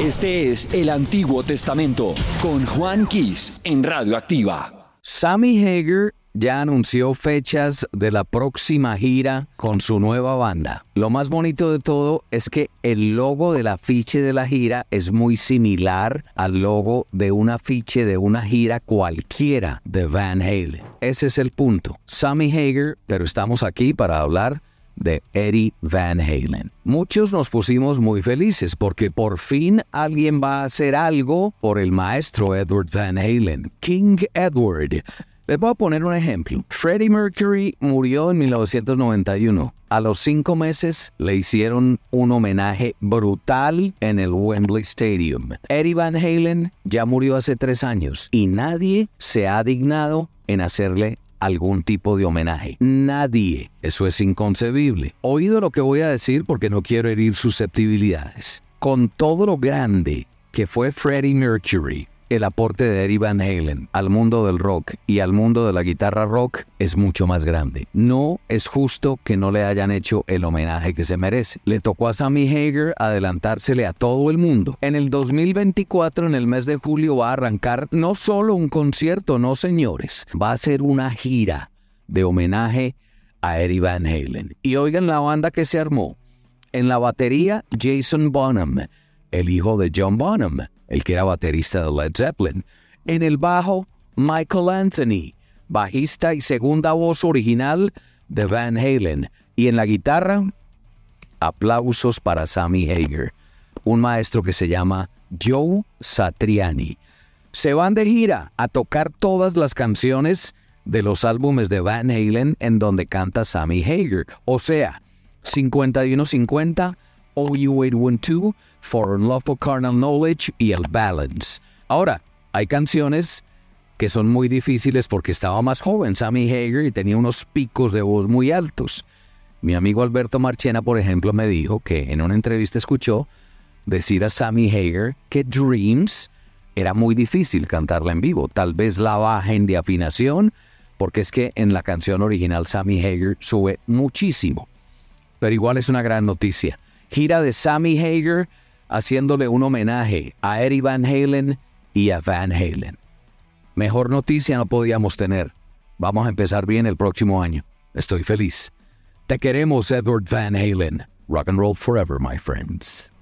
Este es el Antiguo Testamento con Juan Kiss en Radio Activa. Sammy Hager ya anunció fechas de la próxima gira con su nueva banda. Lo más bonito de todo es que el logo del afiche de la gira es muy similar al logo de un afiche de una gira cualquiera de Van Halen. Ese es el punto. Sammy Hager, pero estamos aquí para hablar de Eddie Van Halen. Muchos nos pusimos muy felices porque por fin alguien va a hacer algo por el maestro Edward Van Halen, King Edward. Les voy a poner un ejemplo. Freddie Mercury murió en 1991. A los cinco meses le hicieron un homenaje brutal en el Wembley Stadium. Eddie Van Halen ya murió hace tres años y nadie se ha dignado en hacerle algún tipo de homenaje. Nadie. Eso es inconcebible. Oído lo que voy a decir porque no quiero herir susceptibilidades. Con todo lo grande que fue Freddie Mercury, el aporte de Eddie Van Halen al mundo del rock y al mundo de la guitarra rock es mucho más grande. No es justo que no le hayan hecho el homenaje que se merece. Le tocó a Sammy Hager adelantársele a todo el mundo. En el 2024, en el mes de julio, va a arrancar no solo un concierto, no señores, va a ser una gira de homenaje a Eddie Van Halen. Y oigan la banda que se armó. En la batería, Jason Bonham, el hijo de John Bonham el que era baterista de Led Zeppelin. En el bajo, Michael Anthony, bajista y segunda voz original de Van Halen. Y en la guitarra, aplausos para Sammy Hager, un maestro que se llama Joe Satriani. Se van de gira a tocar todas las canciones de los álbumes de Van Halen en donde canta Sammy Hager, o sea, 5150 50 OU812, For Love Carnal Knowledge y el Balance. Ahora, hay canciones que son muy difíciles porque estaba más joven Sammy Hager y tenía unos picos de voz muy altos. Mi amigo Alberto Marchena, por ejemplo, me dijo que en una entrevista escuchó decir a Sammy Hager que Dreams era muy difícil cantarla en vivo. Tal vez la bajen de afinación, porque es que en la canción original Sammy Hager sube muchísimo. Pero igual es una gran noticia gira de Sammy Hager haciéndole un homenaje a Eric Van Halen y a Van Halen. Mejor noticia no podíamos tener. Vamos a empezar bien el próximo año. Estoy feliz. Te queremos, Edward Van Halen. Rock and roll forever, my friends.